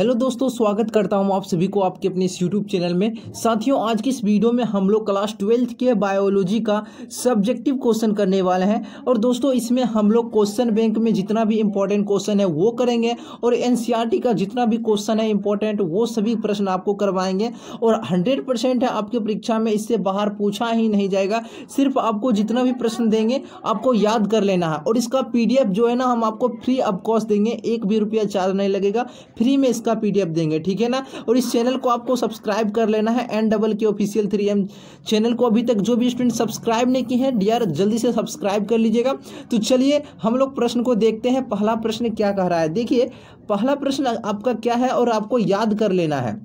hello दोस्तों स्वागत करता हूं आप सभी को आपके अपने इस यूट्यूब चैनल में साथियों आज की इस वीडियो में हम लोग क्लास ट्वेल्थ के बायोलॉजी का सब्जेक्टिव क्वेश्चन करने वाले हैं और दोस्तों इसमें हम लोग क्वेश्चन बैंक में जितना भी इंपॉर्टेंट क्वेश्चन है वो करेंगे और एन e का जितना भी क्वेश्चन है इंपॉर्टेंट वो सभी प्रश्न आपको करवाएंगे और हंड्रेड है आपकी परीक्षा में इससे बाहर पूछा ही नहीं जाएगा सिर्फ आपको जितना भी प्रश्न देंगे आपको याद कर लेना है और इसका पी जो है ना हम आपको फ्री ऑफ कॉस्ट देंगे एक भी रुपया चार्ज नहीं लगेगा फ्री में इसका उसका पीडीएफ देंगे ठीक है ना और इस चैनल को आपको सब्सक्राइब कर लेना है N double K official three M channel को अभी तक जो भी स्टूडेंट सब्सक्राइब नहीं किए हैं डी जल्दी से सब्सक्राइब कर लीजिएगा तो चलिए हम लोग प्रश्न को देखते हैं पहला प्रश्न क्या कह रहा है देखिए पहला प्रश्न आपका क्या है और आपको याद कर लेना है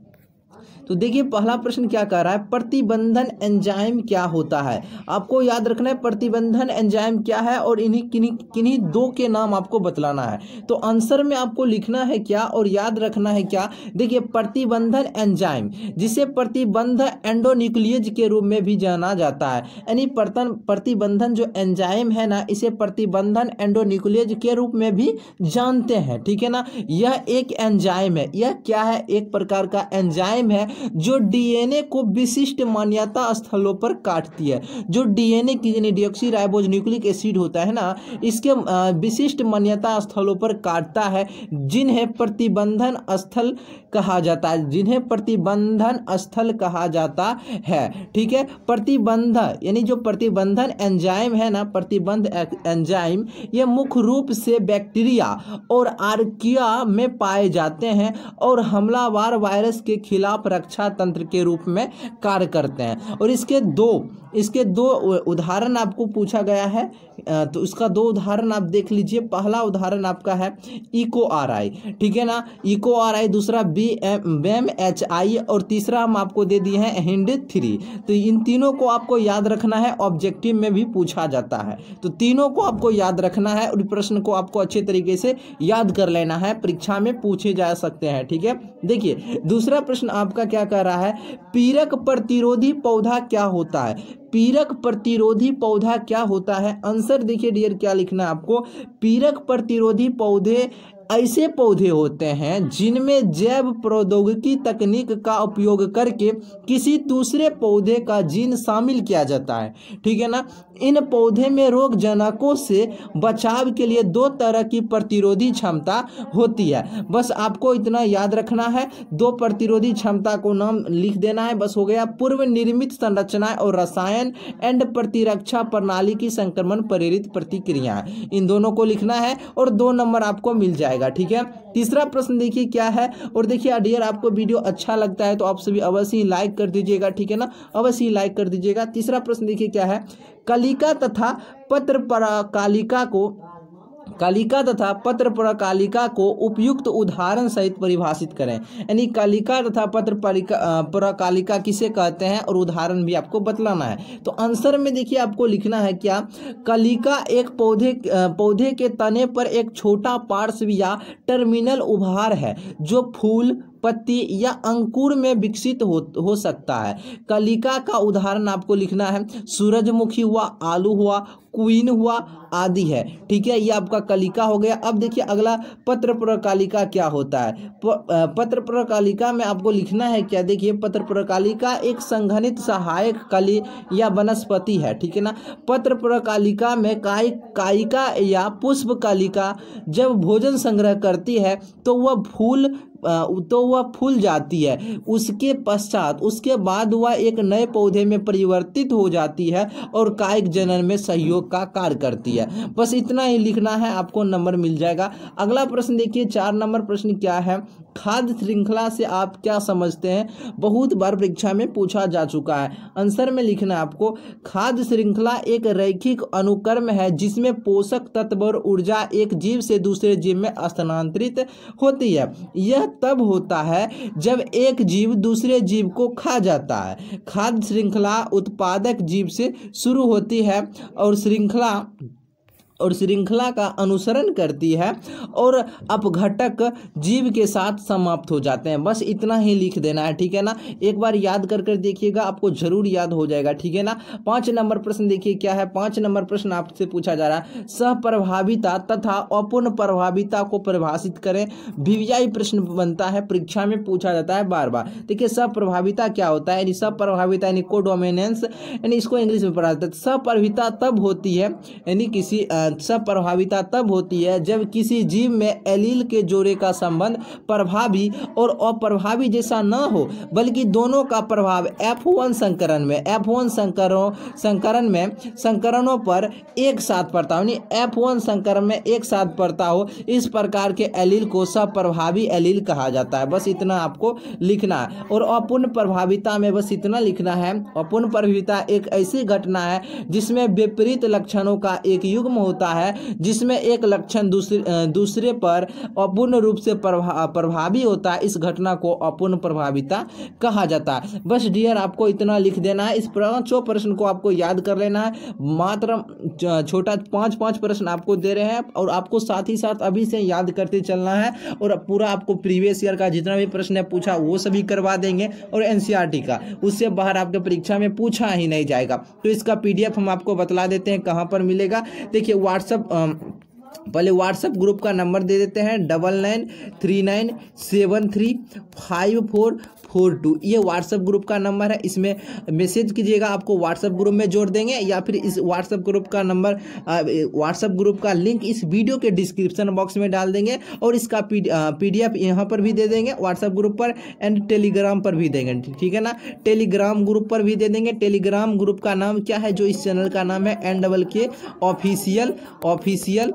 तो देखिए पहला प्रश्न क्या कह रहा है प्रतिबंधन एंजाइम क्या होता है आपको याद रखना है प्रतिबंधन एंजाइम क्या है और इन्हीं किन्हीं किन्हीं दो के नाम आपको बतलाना है तो आंसर में आपको लिखना है क्या और याद रखना है क्या देखिए प्रतिबंधन एंजाइम जिसे प्रतिबंध एंडोन्यूक्लियज के रूप में भी जाना जाता है यानी प्रतिबंधन जो एंजाइम है ना इसे प्रतिबंधन एंडोन्यूक्लियज के रूप में भी जानते हैं ठीक है ना यह एक एंजाइम है यह क्या है एक प्रकार का एंजाइम है जो डीएनए को विशिष्ट मान्यता स्थलों पर काटती है जो डीएनए की यानी डिऑक्सी राइबोज न्यूक्लिक एसिड होता है ना इसके विशिष्ट मान्यता स्थलों पर काटता है जिन्हें प्रतिबंधन स्थल कहा जाता है जिन्हें प्रतिबंधन स्थल कहा जाता है ठीक है प्रतिबंध यानी जो प्रतिबंधन एंजाइम है ना प्रतिबंध एंजाइम ये मुख्य रूप से बैक्टीरिया और आर्किया में पाए जाते हैं और हमलावार वायरस के खिलाफ रक्षा रक्षा तंत्र के रूप में कार्य करते हैं और इसके दो इसके दो उदाहरण आपको पूछा गया है तो उसका दो उदाहरण आप देख लीजिए पहला उदाहरण आपका है इको आर आई ठीक है ना इको आर आई दूसरा बी एम एच आई और तीसरा हम आपको दे दिए हैं हिंड थ्री तो इन तीनों को आपको याद रखना है ऑब्जेक्टिव में भी पूछा जाता है तो तीनों को आपको याद रखना है और प्रश्न को आपको अच्छे तरीके से याद कर लेना है परीक्षा में पूछे जा सकते हैं ठीक है देखिए दूसरा प्रश्न आपका क्या कह रहा है पीरक प्रतिरोधी पौधा क्या होता है पीरक प्रतिरोधी पौधा क्या होता है आंसर देखिए डियर क्या लिखना है आपको पीरक प्रतिरोधी पौधे ऐसे पौधे होते हैं जिनमें जैव प्रौद्योगिकी तकनीक का उपयोग करके किसी दूसरे पौधे का जीन शामिल किया जाता है ठीक है ना इन पौधे में रोग जनकों से बचाव के लिए दो तरह की प्रतिरोधी क्षमता होती है बस आपको इतना याद रखना है दो प्रतिरोधी क्षमता को नाम लिख देना है बस हो गया पूर्व निर्मित संरचनाएं और रसायन एंड प्रतिरक्षा प्रणाली की संक्रमण प्रेरित प्रतिक्रियाएं इन दोनों को लिखना है और दो नंबर आपको मिल जाएगा जाएगा ठीक है तीसरा प्रश्न देखिए क्या है और देखिए डियर आपको वीडियो अच्छा लगता है तो आप सभी अवश्य लाइक कर दीजिएगा ठीक है ना अवश्य लाइक कर दीजिएगा तीसरा प्रश्न देखिए क्या है कलिका तथा पत्र कालिका को कालिका तथा पत्र प्रकालिका को उपयुक्त उदाहरण सहित परिभाषित करें यानी कालिका तथा पत्र प्रकालिका किसे कहते हैं और उदाहरण भी आपको बतलाना है तो आंसर में देखिए आपको लिखना है क्या कलिका एक पौधे पौधे के तने पर एक छोटा पार्श्व या टर्मिनल उभार है जो फूल पत्ती या अंकुर में विकसित हो हो सकता है कलिका का उदाहरण आपको लिखना है सूरजमुखी हुआ आलू हुआ क्वीन हुआ आदि है ठीक है ये आपका कलिका हो गया अब देखिए अगला पत्र प्रकालिका क्या होता है पत्र प्रकालिका में आपको लिखना है क्या देखिए पत्र प्रकालिका एक संघनित सहायक कली या वनस्पति है ठीक है ना पत्र प्रकालिका में काय कायिका या पुष्प कालिका जब भोजन संग्रह करती है तो वह फूल तो वह फूल जाती है उसके पश्चात उसके बाद वह एक नए पौधे में परिवर्तित हो जाती है और कायिक जनन में सहयोग का कार्य करती है बस इतना ही लिखना है आपको नंबर मिल जाएगा अगला प्रश्न देखिए चार नंबर प्रश्न क्या है खाद्य श्रृंखला से आप क्या समझते हैं बहुत बार परीक्षा में पूछा जा चुका है आंसर में लिखना है आपको खाद्य श्रृंखला एक रैखिक अनुक्रम है जिसमें पोषक तत्व और ऊर्जा एक जीव से दूसरे जीव में स्थानांतरित होती है यह तब होता है जब एक जीव दूसरे जीव को खा जाता है खाद्य श्रृंखला उत्पादक जीव से शुरू होती है और श्रृंखला और श्रृंखला का अनुसरण करती है और अपघटक जीव के साथ समाप्त हो जाते हैं बस इतना ही लिख देना है ठीक है ना एक बार याद कर कर देखिएगा आपको जरूर याद हो जाएगा ठीक है ना पाँच नंबर प्रश्न देखिए क्या है पाँच नंबर प्रश्न आपसे पूछा जा रहा है सहप्रभाविता तथा अपूर्ण प्रभाविता को परिभाषित करें भिव्याई प्रश्न बनता है परीक्षा में पूछा जाता है बार बार देखिए सप्रभाविता क्या होता है यानी सप्रभाविता यानी कोडोमिनेंस यानी इसको इंग्लिश में पढ़ा जाता है सप्रभाविता तब होती है यानी किसी प्रभाविता तब होती है जब किसी जीव में एलील के जोड़े का संबंध प्रभावी और अप्रभावी जैसा न हो बल्कि दोनों का प्रभाव एफ वन संकरण में एफ वन संकरों संकरण में संकरणों पर एक साथ पड़ता हो यानी एफ वन संकरण में एक साथ पड़ता हो इस प्रकार के एलील को सप्रभावी एलील कहा जाता है बस इतना आपको लिखना है और अपूर्ण प्रभाविता में बस इतना लिखना है अपूर्ण प्रभाविता एक ऐसी घटना है जिसमें विपरीत लक्षणों का एक युग्म होता होता है जिसमें एक लक्षण दूसरे दूसरे पर अपूर्ण रूप से प्रभा प्रभावी होता है इस घटना को अपूर्ण प्रभाविता कहा जाता है बस डियर आपको इतना लिख देना है इस पाँचों प्रश्न को आपको याद कर लेना है मात्र छोटा पाँच पाँच प्रश्न आपको दे रहे हैं और आपको साथ ही साथ अभी से याद करते चलना है और पूरा आपको प्रीवियस ईयर का जितना भी प्रश्न है पूछा वो सभी करवा देंगे और एन e का उससे बाहर आपके परीक्षा में पूछा ही नहीं जाएगा तो इसका पी हम आपको बतला देते हैं कहाँ पर मिलेगा देखिए व्हाट्सअप um, पहले व्हाट्सअप ग्रुप का नंबर दे देते हैं double nine three nine seven three five four four two ये व्हाट्सअप ग्रुप का नंबर है इसमें मैसेज कीजिएगा आपको व्हाट्सअप ग्रुप में जोड़ देंगे या फिर इस व्हाट्सअप ग्रुप का नंबर व्हाट्सअप ग्रुप का लिंक इस वीडियो के डिस्क्रिप्शन बॉक्स में डाल देंगे और इसका पी डी यहाँ पर भी दे देंगे व्हाट्सअप ग्रुप पर एंड टेलीग्राम पर भी देंगे ठीक है ना टेलीग्राम ग्रुप पर भी दे देंगे टेलीग्राम ग्रुप का नाम क्या है जो इस चैनल का नाम है N double K official official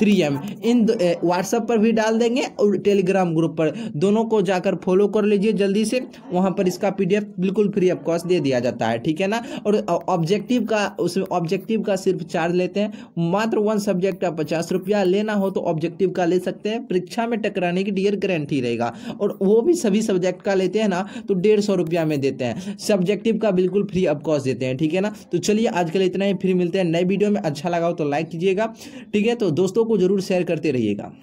three M in WhatsApp पर भी डाल देंगे और टेलीग्राम ग्रुप पर दोनों को जाकर फॉलो कर लीजिए जल्दी से से वहाँ पर इसका पी बिल्कुल फ्री ऑफ कॉस्ट दे दिया जाता है ठीक है ना और ऑब्जेक्टिव का उसमें ऑब्जेक्टिव का सिर्फ चार्ज लेते हैं मात्र वन सब्जेक्ट का पचास रुपया लेना हो तो ऑब्जेक्टिव का ले सकते हैं परीक्षा में टकराने की डियर गारंटी रहेगा और वो भी सभी सब्जेक्ट का लेते हैं ना तो डेढ़ सौ रुपया में देते हैं सब्जेक्टिव का बिल्कुल फ्री ऑफ कॉस्ट देते हैं ठीक है ना तो चलिए आजकल इतना ही फ्री मिलते हैं नए वीडियो में अच्छा लगा हो तो लाइक कीजिएगा ठीक है तो दोस्तों को जरूर शेयर करते रहिएगा